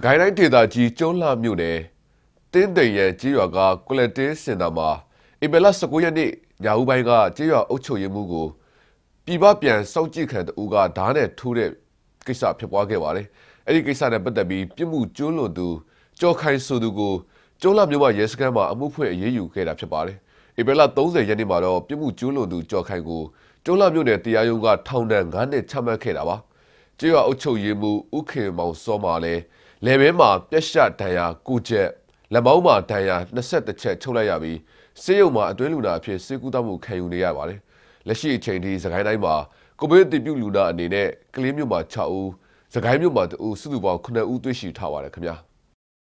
စကိုင်းတိုင်းဒေသကြီးကျုံးလှမြို့နယ်တင်းတရံကြေးရွာကကွလက်တင်းစင်တာမှာဧပြီလ19ရက်နေ့ညဦးပိုင်းကကြေးရွာအုပ်ချုပ်ရေးမှူးကိုပြည်ပပြန်စောင့်ကြည့်ခံတူကဓားနဲ့ထိုးတဲ့ကိစ္စဖြစ်ပွားခဲ့ပါတယ်။အဲ့ဒီကိစ္စနဲ့ပတ်သက်ပြီးပြစ်မှုကျွလွန်သူကြော်ခိုင်ဆိုသူကိုကျုံးလှမြို့မှာရဲစခန်းမှာအမှုဖွင့်အရေးယူခဲ့တာဖြစ်ပါတယ်။ဧပြီလ30ရက်နေ့မှာတော့ပြစ်မှုကျွလွန်သူကြော်ခိုင်ကိုကျုံးလှမြို့နယ်တရားရုံးကထောင်ဒဏ်9နှစ်ချမှတ်ခဲ့တာပါ။ကျွော်အုပ်ချုပ်ရေးမှူးဥခင်မောင်စောမာလည်းလေဘဲမှာပြက်ရှဒဏ်ရာကုချက်လက်မောင်းမှာဒဏ်ရာ21ချက်ချုပ်လိုက်ရပြီးစေယုံမှာအတွင်းလူနာအဖြစ်စေကူတောက်မှုခံယူနေရပါတယ်။လက်ရှိအချိန်ထိစကိုင်းတိုင်းမှာကိုဗစ်တိပြုလူနာအနေနဲ့ကလေးမြို့မှာ6ဦး၊စကိုင်းမြို့မှာ2ဦးစုစုပေါင်း9ဦးတွေ့ရှိထားပါတယ်ခင်ဗျာ။